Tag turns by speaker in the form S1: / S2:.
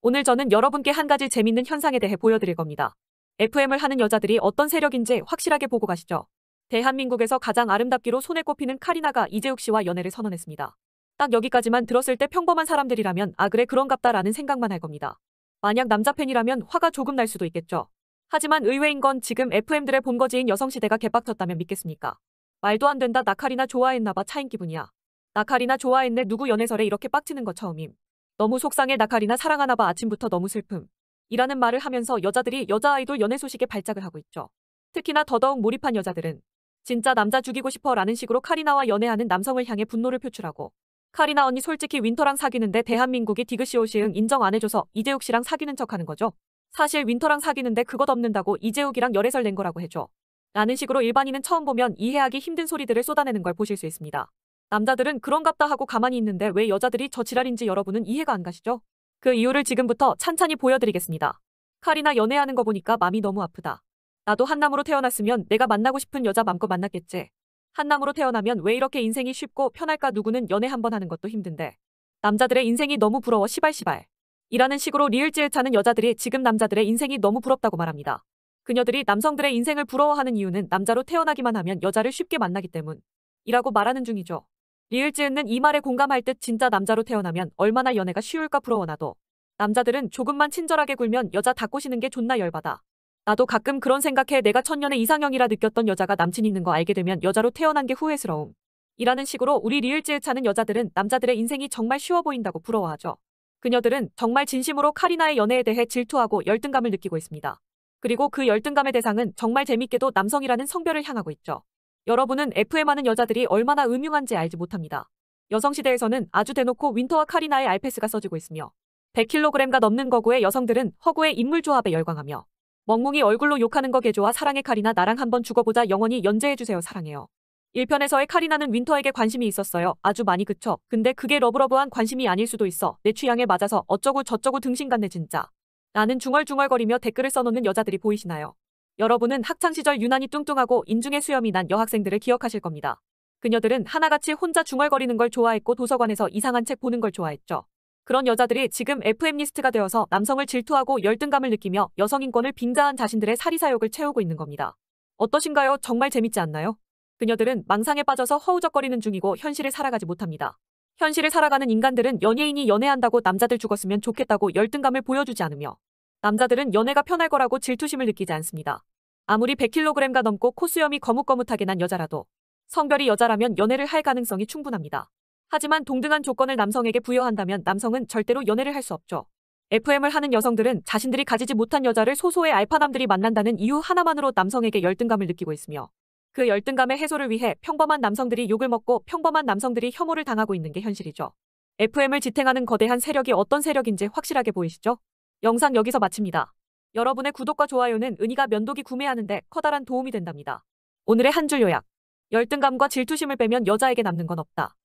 S1: 오늘 저는 여러분께 한 가지 재밌는 현상에 대해 보여드릴 겁니다. FM을 하는 여자들이 어떤 세력인지 확실하게 보고 가시죠. 대한민국에서 가장 아름답기로 손에 꼽히는 카리나가 이재욱 씨와 연애를 선언했습니다. 딱 여기까지만 들었을 때 평범한 사람들이라면 아 그래 그런갑다라는 생각만 할 겁니다. 만약 남자 팬이라면 화가 조금 날 수도 있겠죠. 하지만 의외인 건 지금 FM들의 본거지인 여성시대가 개빡쳤다면 믿겠습니까? 말도 안 된다 나카리나 좋아했나봐 차인 기분이야. 나카리나 좋아했네 누구 연애설에 이렇게 빡치는 거 처음임. 너무 속상해 나카리나 사랑하나봐 아침부터 너무 슬픔. 이라는 말을 하면서 여자들이 여자 아이돌 연애 소식에 발작을 하고 있죠. 특히나 더더욱 몰입한 여자들은 진짜 남자 죽이고 싶어 라는 식으로 카리나와 연애하는 남성을 향해 분노를 표출하고 카리나 언니 솔직히 윈터랑 사귀는데 대한민국이 디그시오 시응 인정 안 해줘서 이재욱 씨랑 사귀는 척하는 거죠. 사실 윈터랑 사귀는데 그것 없는다고 이재욱이랑 열애설 낸 거라고 해줘. 라는 식으로 일반인은 처음 보면 이해하기 힘든 소리들을 쏟아내는 걸 보실 수 있습니다. 남자들은 그런갑다 하고 가만히 있는데 왜 여자들이 저 지랄인지 여러분은 이해가 안 가시죠? 그 이유를 지금부터 찬찬히 보여드리겠습니다. 칼이나 연애하는 거 보니까 마음이 너무 아프다. 나도 한남으로 태어났으면 내가 만나고 싶은 여자 맘껏 만났겠지. 한남으로 태어나면 왜 이렇게 인생이 쉽고 편할까 누구는 연애 한 번 하는 것도 힘든데. 남자들의 인생이 너무 부러워 시발시발. 이라는 식으로 리을지을 차는 여자들이 지금 남자들의 인생이 너무 부럽다고 말합니다. 그녀들이 남성들의 인생을 부러워하는 이유는 남자로 태어나기만 하면 여자를 쉽게 만나기 때문. 이라고 말하는 중이죠. 리을지은는 이 말에 공감할 듯 진짜 남자로 태어나면 얼마나 연애가 쉬울까 부러워 나도. 남자들은 조금만 친절하게 굴면 여자 다 꼬시는 게 존나 열받아. 나도 가끔 그런 생각해 내가 천년의 이상형이라 느꼈던 여자가 남친 있는 거 알게 되면 여자로 태어난 게 후회스러움. 이라는 식으로 우리 리을지을 차는 여자들은 남자들의 인생이 정말 쉬워 보인다고 부러워하죠. 그녀들은 정말 진심으로 카리나의 연애에 대해 질투하고 열등감을 느끼고 있습니다. 그리고 그 열등감의 대상은 정말 재밌게도 남성이라는 성별을 향하고 있죠. 여러분은 F에 많은 여자들이 얼마나 음흉한지 알지 못합니다. 여성시대에서는 아주 대놓고 윈터와 카리나의 알패스가 써지고 있으며 100kg가 넘는 거구의 여성들은 허구의 인물 조합에 열광하며 멍멍이 얼굴로 욕하는 거 개조와 사랑의 카리나 나랑 한번 죽어보자 영원히 연재해주세요 사랑해요. 1편에서의 카리나는 윈터에게 관심이 있었어요. 아주 많이 그쳐. 근데 그게 러브러브한 관심이 아닐 수도 있어. 내 취향에 맞아서 어쩌고 저쩌고 등신 같네 진짜. 나는 중얼중얼거리며 댓글을 써놓는 여자들이 보이시나요? 여러분은 학창시절 유난히 뚱뚱하고 인중에 수염이 난 여학생들을 기억하실 겁니다. 그녀들은 하나같이 혼자 중얼거리는 걸 좋아했고 도서관에서 이상한 책 보는 걸 좋아했죠. 그런 여자들이 지금 FM리스트가 되어서 남성을 질투하고 열등감을 느끼며 여성인권을 빙자한 자신들의 사리사욕을 채우고 있는 겁니다. 어떠신가요? 정말 재밌지 않나요? 그녀들은 망상에 빠져서 허우적거리는 중이고 현실을 살아가지 못합니다. 현실을 살아가는 인간들은 연예인이 연애한다고 남자들 죽었으면 좋겠다고 열등감을 보여주지 않으며 남자들은 연애가 편할 거라고 질투심을 느끼지 않습니다. 아무리 100kg가 넘고 코수염이 거뭇거뭇하게 난 여자라도 성별이 여자라면 연애를 할 가능성이 충분합니다. 하지만 동등한 조건을 남성에게 부여한다면 남성은 절대로 연애를 할 수 없죠. FM을 하는 여성들은 자신들이 가지지 못한 여자를 소소의 알파남들이 만난다는 이유 하나만으로 남성에게 열등감을 느끼고 있으며 그 열등감의 해소를 위해 평범한 남성들이 욕을 먹고 평범한 남성들이 혐오를 당하고 있는 게 현실이죠. FM을 지탱하는 거대한 세력이 어떤 세력인지 확실하게 보이시죠? 영상 여기서 마칩니다. 여러분의 구독과 좋아요는 은희가 면도기 구매하는데 커다란 도움이 된답니다. 오늘의 한 줄 요약. 열등감과 질투심을 빼면 여자에게 남는 건 없다.